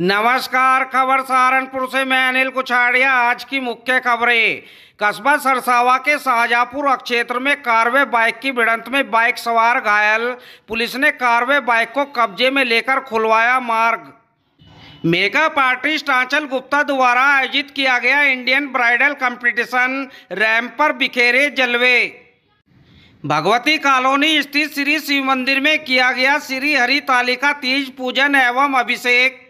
नमस्कार खबर सहारनपुर से मैं अनिल कुछाड़िया आज की मुख्य खबरें कस्बा सरसावा के शाहजहापुर क्षेत्र में कारवे बाइक की भिड़ंत में बाइक सवार घायल पुलिस ने कारवे बाइक को कब्जे में लेकर खुलवाया मार्ग मेकअप आर्टिस्ट आंचल गुप्ता द्वारा आयोजित किया गया इंडियन ब्राइडल कंपटीशन रैंप पर बिखेरे जलवे भगवती कॉलोनी स्थित श्री शिव मंदिर में किया गया श्री हरि तालिका तीज पूजन एवं अभिषेक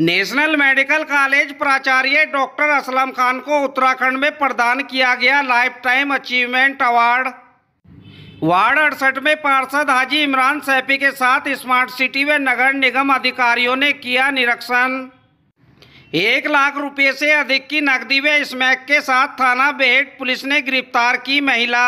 नेशनल मेडिकल कॉलेज प्राचार्य डॉक्टर असलम खान को उत्तराखंड में प्रदान किया गया life time achievement award ward अड़सठ में पार्षद हाजी इमरान सैफी के साथ स्मार्ट सिटी व नगर निगम अधिकारियों ने किया निरीक्षण एक लाख रुपये से अधिक की नकदी व स्मैक के साथ थाना बेहट पुलिस ने गिरफ्तार की महिला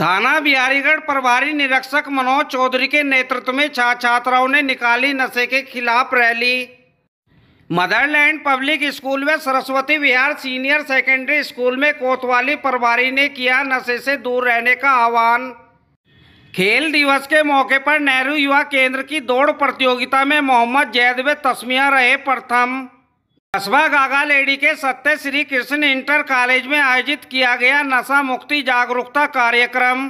थाना बिहारीगढ़ प्रभारी निरीक्षक मनोज चौधरी के नेतृत्व में छात्र छात्राओं ने निकाली नशे के खिलाफ रैली मदरलैंड पब्लिक स्कूल में Saraswati Vihar senior secondary school में कोतवाली प्रभारी ने किया नशे से दूर रहने का आह्वान खेल दिवस के मौके पर नेहरू युवा केंद्र की दौड़ प्रतियोगिता में मोहम्मद जैद व तस्मिया रहे प्रथम कस्बा गागा लेडी के सत्य श्री कृष्ण इंटर कॉलेज में आयोजित किया गया नशा मुक्ति जागरूकता कार्यक्रम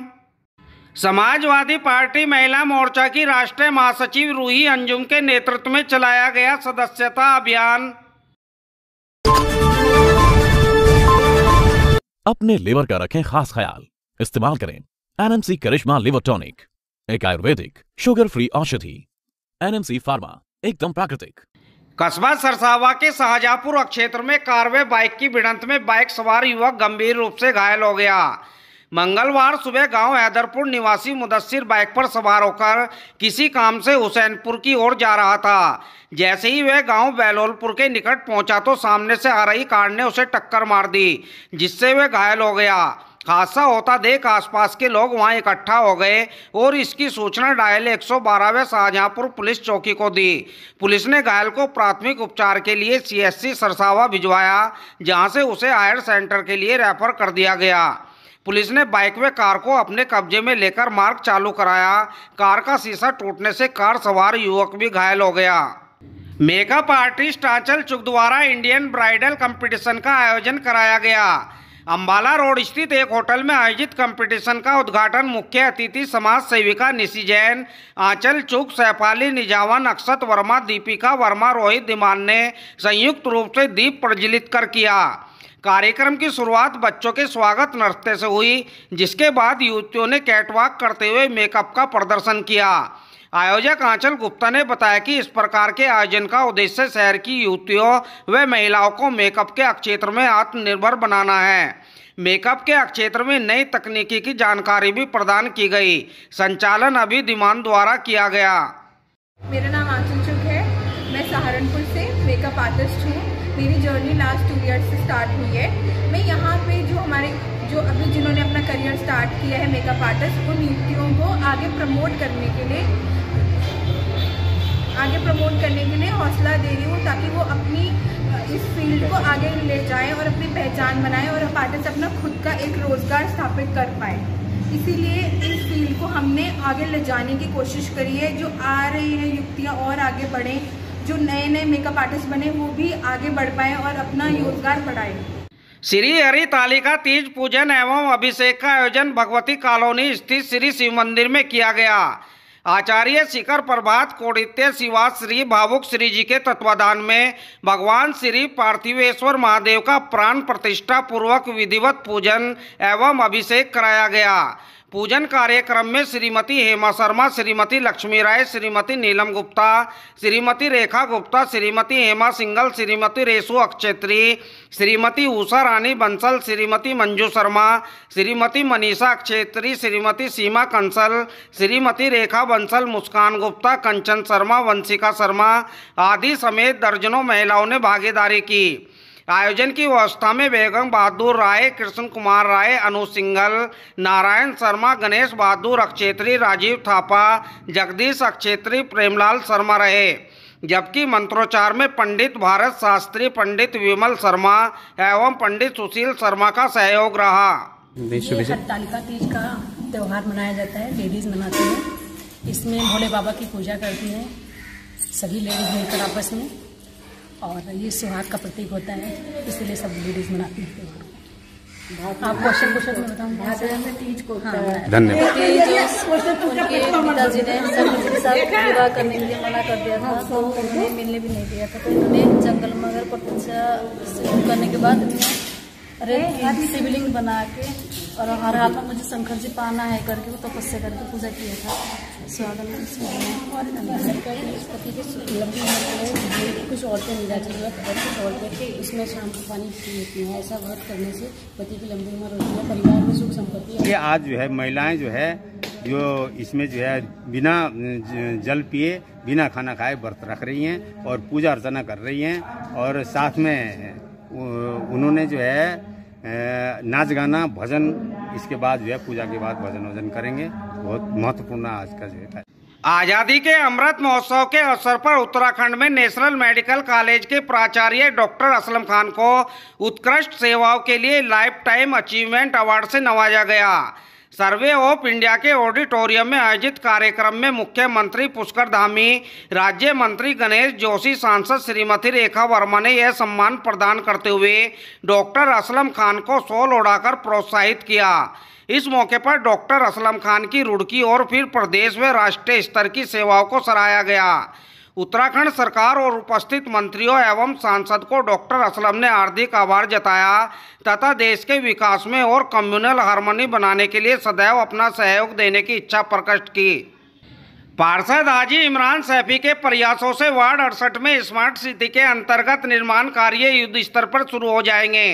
समाजवादी पार्टी महिला मोर्चा की राष्ट्रीय महासचिव रूही अंजुम के नेतृत्व में चलाया गया सदस्यता अभियान अपने लिवर का रखें खास ख्याल इस्तेमाल करें एनएमसी करिश्मा लिवर टॉनिक एक आयुर्वेदिक शुगर फ्री औषधि एनएमसी फार्मा एकदम प्राकृतिक कस्बा सरसावा के शाहजहापुर क्षेत्र में कारवे बाइक की भिड़ंत में बाइक सवार युवक गंभीर रूप से घायल हो गया मंगलवार सुबह गांव हैदरपुर निवासी मुदस्सिर बाइक पर सवार होकर किसी काम से हुसैनपुर की ओर जा रहा था जैसे ही वह गांव बैलोलपुर के निकट पहुंचा तो सामने से आ रही कार ने उसे टक्कर मार दी जिससे वह घायल हो गया हादसा होता देख आसपास के लोग वहां इकट्ठा हो गए और इसकी सूचना डायल एक सौ बारहवें शाहजहांपुर पुलिस चौकी को दी पुलिस ने घायल को प्राथमिक उपचार के लिए सीएससी सरसावा भिजवाया जहां से उसे हायर सेंटर के लिए रेफर कर दिया गया पुलिस ने बाइक में कार को अपने कब्जे में लेकर मार्ग चालू कराया कार का शीशा टूटने से कार सवार युवक भी घायल हो गया मेकअप आर्टिस्ट आंचल चुग द्वारा इंडियन ब्राइडल कंपटीशन का आयोजन कराया गया अम्बाला रोड स्थित एक होटल में आयोजित कंपटीशन का उद्घाटन मुख्य अतिथि समाज सेविका निशी जैन आंचल चुग सैफाली निजावन अक्षत वर्मा दीपिका वर्मा रोहित दिमान ने संयुक्त रूप से दीप प्रज्वलित कर किया कार्यक्रम की शुरुआत बच्चों के स्वागत नृत्य से हुई जिसके बाद युवतियों ने कैटवॉक करते हुए मेकअप का प्रदर्शन किया आयोजक आंचल गुप्ता ने बताया कि इस प्रकार के आयोजन का उद्देश्य शहर की युवतियों व महिलाओं को मेकअप के क्षेत्र में आत्मनिर्भर बनाना है मेकअप के क्षेत्र में नई तकनीकी की जानकारी भी प्रदान की गई संचालन अभी दिमान द्वारा किया गया मेरा नाम आंचल चुक है मैं सहारनपुर से मेकअप आर्टिस्ट हूँ मेरी जर्नी लास्ट स्टार्ट हुई है मैं यहाँ पे जो हमारे जो अभी जिन्होंने अपना करियर स्टार्ट किया है मेकअप आर्टिस्ट उन युवतियों को आगे प्रमोट करने के लिए आगे प्रमोट करने के लिए हौसला दे रही हूँ ताकि वो अपनी इस फील्ड को आगे ले जाएँ और अपनी पहचान बनाएँ और आर्टिस्ट अपना खुद का एक रोज़गार स्थापित कर पाए इसीलिए इस फील्ड को हमने आगे ले जाने की कोशिश करी है जो आ रही हैं युक्तियाँ और आगे बढ़ें जो नए नए मेकअप आर्टिस्ट बने वो भी आगे बढ़ पाए और अपना रोजगार बढ़ाए श्री हरि तालिका तीज पूजन एवं अभिषेक का आयोजन भगवती कॉलोनी स्थित श्री शिव मंदिर में किया गया आचार्य शिखर प्रभात कोड़ित्य शिवा श्री भावुक श्री जी के तत्वाधान में भगवान श्री पार्थिवेश्वर महादेव का प्राण प्रतिष्ठा पूर्वक विधिवत पूजन एवं अभिषेक कराया गया पूजन कार्यक्रम में श्रीमती हेमा शर्मा श्रीमती लक्ष्मी राय श्रीमती नीलम गुप्ता श्रीमती रेखा गुप्ता श्रीमती हेमा सिंगल श्रीमती रेशु अक्षेत्री श्रीमती उषा रानी बंसल श्रीमती मंजू शर्मा श्रीमती मनीषा अक्षेत्री श्रीमती सीमा कंसल श्रीमती रेखा बंसल मुस्कान गुप्ता कंचन शर्मा वंशिका शर्मा आदि समेत दर्जनों महिलाओं ने भागीदारी की आयोजन की व्यवस्था में बेगम बहादुर राय कृष्ण कुमार राय अनु सिंघल नारायण शर्मा गणेश बहादुर अक्षेत्री राजीव थापा जगदीश अक्षेत्री प्रेमलाल शर्मा रहे जबकि मंत्रोच्चार में पंडित भारत शास्त्री पंडित विमल शर्मा एवं पंडित सुशील शर्मा का सहयोग रहा तीज का त्यौहार मनाया जाता है लेडीज मनाती है इसमें भोले बाबा की पूजा करती है सभी लेडीज मिलकर आपस में और ये सुहाग का प्रतीक होता है इसलिए सब लेडीज मनाती हैं त्यौहार आप क्वेश्चन क्वेश्चन में बताऊँ धन्यवाद पिताजी ने हम साथ विवाह करने के लिए मना कर दिया था हाँ, तो मिलने भी नहीं दिया था तो उन्होंने जंगल मगर प्रतीक्षा करने के बाद अरे शिवलिंग बना के और हर हाथ में मुझे शंकर जी पाना है करके वो तपस्या तो करके पूजा किया था स्वागत तो कुछ औरतें निराजी व्रत और कुछ औरतें तो उसमें शाम को पानी पी पीती है ऐसा व्रत करने से पति की लंबी उम्र होती है परिवार में सुख संपत्ति ये आज जो है महिलाएं जो है जो इसमें जो है बिना जल पिए बिना खाना खाए व्रत रख रही हैं और पूजा अर्चना कर रही हैं और साथ में उन्होंने जो है नाच गाना भजन इसके बाद जो है पूजा के बाद भजन वजन करेंगे बहुत महत्वपूर्ण आज का जो है आज़ादी के अमृत महोत्सव के अवसर पर उत्तराखंड में नेशनल मेडिकल कॉलेज के प्राचार्य डॉक्टर असलम खान को उत्कृष्ट सेवाओं के लिए लाइफ टाइम अचीवमेंट अवार्ड से नवाजा गया सर्वे ऑफ इंडिया के ऑडिटोरियम में आयोजित कार्यक्रम में मुख्यमंत्री पुष्कर धामी राज्य मंत्री गणेश जोशी सांसद श्रीमती रेखा वर्मा ने यह सम्मान प्रदान करते हुए डॉक्टर असलम खान को सोल उड़ाकर प्रोत्साहित किया इस मौके पर डॉक्टर असलम खान की रुड़की और फिर प्रदेश में राष्ट्रीय स्तर की सेवाओं को सराहाया गया उत्तराखंड सरकार और उपस्थित मंत्रियों एवं सांसद को डॉक्टर असलम ने हार्दिक आभार जताया तथा देश के विकास में और कम्युनल हारमोनी बनाने के लिए सदैव अपना सहयोग देने की इच्छा प्रकट की पार्षद हाजी इमरान सैफी के प्रयासों से वार्ड अड़सठ में स्मार्ट सिटी के अंतर्गत निर्माण कार्य युद्ध स्तर पर शुरू हो जाएंगे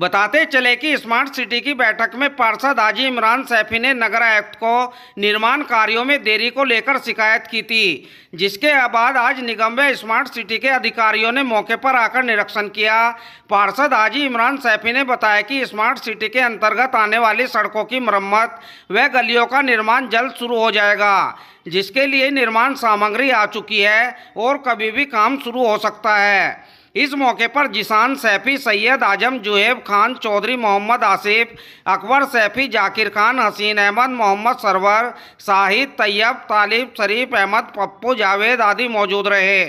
बताते चले कि स्मार्ट सिटी की बैठक में पार्षद आजी इमरान सैफी ने नगर एक्ट को निर्माण कार्यों में देरी को लेकर शिकायत की थी जिसके बाद आज निगम व स्मार्ट सिटी के अधिकारियों ने मौके पर आकर निरीक्षण किया पार्षद आजी इमरान सैफी ने बताया कि स्मार्ट सिटी के अंतर्गत आने वाली सड़कों की मरम्मत व गलियों का निर्माण जल्द शुरू हो जाएगा जिसके लिए निर्माण सामग्री आ चुकी है और कभी भी काम शुरू हो सकता है इस मौके पर जिसान सैफी सैयद आजम जुहेब खान चौधरी मोहम्मद आसिफ अकबर सैफी जाकिर खान हसीन अहमद मोहम्मद सरवर शाहिद तैयब तालिब शरीफ अहमद पप्पू जावेद आदि मौजूद रहे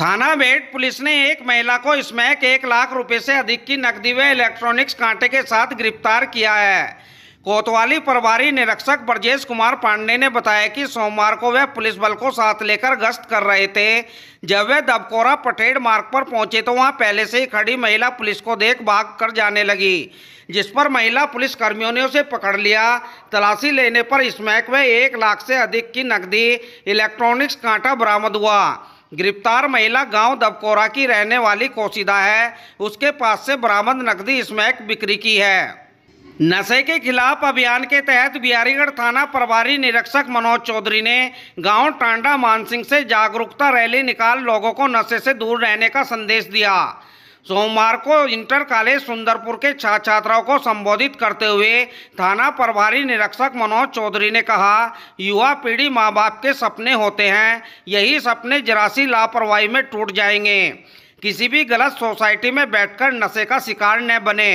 थाना बेट पुलिस ने एक महिला को स्मैक एक लाख रुपए से अधिक की नकदी व इलेक्ट्रॉनिक्स कांटे के साथ गिरफ्तार किया है कोतवाली प्रभारी निरीक्षक ब्रजेश कुमार पांडे ने बताया कि सोमवार को वह पुलिस बल को साथ लेकर गश्त कर रहे थे जब वे दबकोरा पटेड़ मार्ग पर पहुंचे तो वहां पहले से ही खड़ी महिला पुलिस को देख भाग कर जाने लगी जिस पर महिला पुलिस कर्मियों ने उसे पकड़ लिया तलाशी लेने पर इस में एक लाख से अधिक की नकदी इलेक्ट्रॉनिक्स कांटा बरामद हुआ गिरफ्तार महिला गांव दबकोरा की रहने वाली कोशिदा है उसके पास से बरामद नकदी स्मैक बिक्री की है नशे के खिलाफ अभियान के तहत बिहारीगढ़ थाना प्रभारी निरीक्षक मनोज चौधरी ने गांव टांडा मानसिंह से जागरूकता रैली निकाल लोगों को नशे से दूर रहने का संदेश दिया सोमवार को इंटर कॉलेज सुंदरपुर के छात्र छात्राओं को संबोधित करते हुए थाना प्रभारी निरीक्षक मनोज चौधरी ने कहा युवा पीढ़ी माँ बाप के सपने होते हैं यही सपने जरासी लापरवाही में टूट जाएंगे किसी भी गलत सोसाइटी में बैठकर नशे का शिकार न बने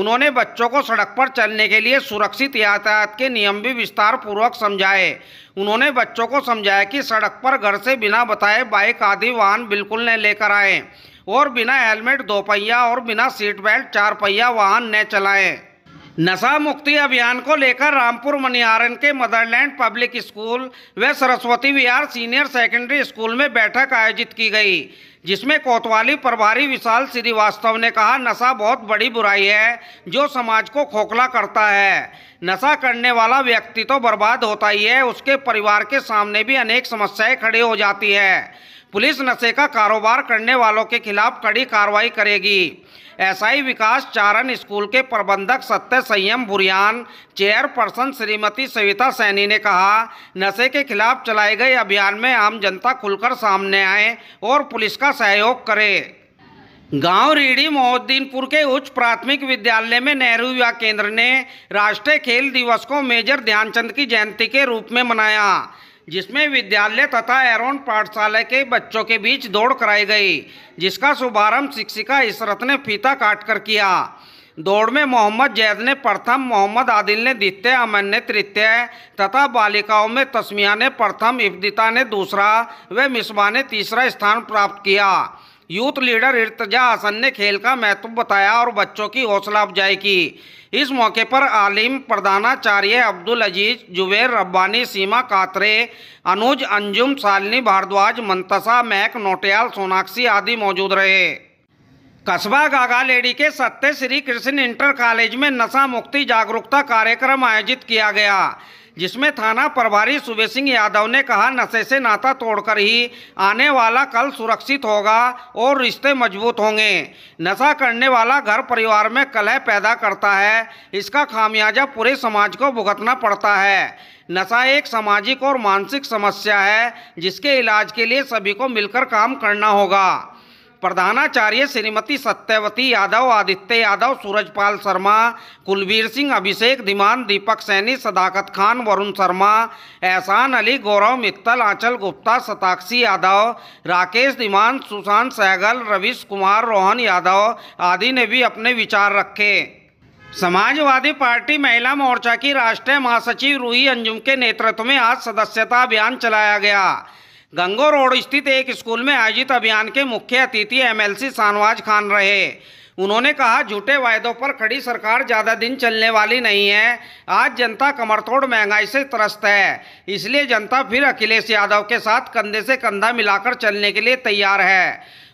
उन्होंने बच्चों को सड़क पर चलने के लिए सुरक्षित यातायात के नियम भी विस्तार पूर्वक समझाए उन्होंने बच्चों को समझाया कि सड़क पर घर से बिना बताए बाइक आदि वाहन बिल्कुल न लेकर आए और बिना हेलमेट दो पहिया और बिना सीट बेल्ट चार पहिया वाहन न चलाए नशा मुक्ति अभियान को लेकर रामपुर मनिहारन के मदरलैंड पब्लिक स्कूल व Saraswati Vihar senior secondary school में बैठक आयोजित की गई जिसमें कोतवाली प्रभारी विशाल श्रीवास्तव ने कहा नशा बहुत बड़ी बुराई है जो समाज को खोखला करता है नशा करने वाला व्यक्ति तो बर्बाद होता ही है उसके परिवार के सामने भी अनेक समस्याएं खड़ी हो जाती है पुलिस नशे का कारोबार करने वालों के खिलाफ कड़ी कार्रवाई करेगी एसआई विकास चारण स्कूल के प्रबंधक सत्य संयम बुरियान चेयरपर्सन श्रीमती सविता सैनी ने कहा नशे के खिलाफ चलाए गए अभियान में आम जनता खुलकर सामने आए और पुलिस का सहयोग करे गांव रीढ़ी मोहद्दीनपुर के उच्च प्राथमिक विद्यालय में नेहरू युवा केंद्र ने राष्ट्रीय खेल दिवस को मेजर ध्यानचंद की जयंती के रूप में मनाया जिसमें विद्यालय तथा एरोन पाठशाला के बच्चों के बीच दौड़ कराई गई जिसका शुभारंभ शिक्षिका इशरत ने फीता काट कर किया दौड़ में मोहम्मद जैद ने प्रथम मोहम्मद आदिल ने द्वितीय अमन ने तृतीय तथा बालिकाओं में तस्मिया ने प्रथम इफ्तिता ने दूसरा व मिसबा ने तीसरा स्थान प्राप्त किया यूथ लीडर इर्तजा हसन ने खेल का महत्व बताया और बच्चों की हौसला अफजाई की इस मौके पर आलिम प्रधानाचार्य अब्दुल अजीज जुबेर रब्बानी सीमा कातरे अनुज अंजुम सालनी भारद्वाज मंतसा मैक नोटियाल सोनाक्षी आदि मौजूद रहे कस्बा गागा लेडी के सत्य श्री कृष्ण इंटर कॉलेज में नशा मुक्ति जागरूकता कार्यक्रम आयोजित किया गया जिसमें थाना प्रभारी सुबे सिंह यादव ने कहा नशे से नाता तोड़कर ही आने वाला कल सुरक्षित होगा और रिश्ते मजबूत होंगे नशा करने वाला घर परिवार में कलह पैदा करता है इसका खामियाजा पूरे समाज को भुगतना पड़ता है नशा एक सामाजिक और मानसिक समस्या है जिसके इलाज के लिए सभी को मिलकर काम करना होगा प्रधानाचार्य श्रीमती सत्यवती यादव आदित्य यादव सूरजपाल शर्मा कुलवीर सिंह अभिषेक धीमान दीपक सैनी सदाकत खान वरुण शर्मा एहसान अली गौरव मित्तल आंचल गुप्ता शताक्षी यादव राकेश धीमान सुशांत सहगल रवीश कुमार रोहन यादव आदि ने भी अपने विचार रखे समाजवादी पार्टी महिला मोर्चा की राष्ट्रीय महासचिव रूही अंजुम के नेतृत्व में आज सदस्यता अभियान चलाया गया गंगो रोड स्थित एक स्कूल में आयोजित अभियान के मुख्य अतिथि एमएलसी शाहनवाज खान रहे उन्होंने कहा झूठे वायदों पर खड़ी सरकार ज़्यादा दिन चलने वाली नहीं है आज जनता कमर तोड़ महंगाई से त्रस्त है इसलिए जनता फिर अखिलेश यादव के साथ कंधे से कंधा मिलाकर चलने के लिए तैयार है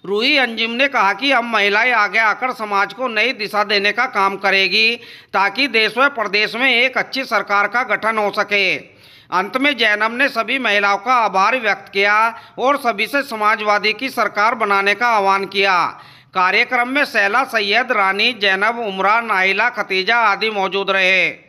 रूही अंजिम ने कहा कि अब महिलाएं आगे आकर समाज को नई दिशा देने का काम करेगी ताकि देश व प्रदेश में एक अच्छी सरकार का गठन हो सके अंत में जैनम ने सभी महिलाओं का आभार व्यक्त किया और सभी से समाजवादी की सरकार बनाने का आह्वान किया कार्यक्रम में सैला सैयद रानी जैनब उमरा नाहिला खतीजा आदि मौजूद रहे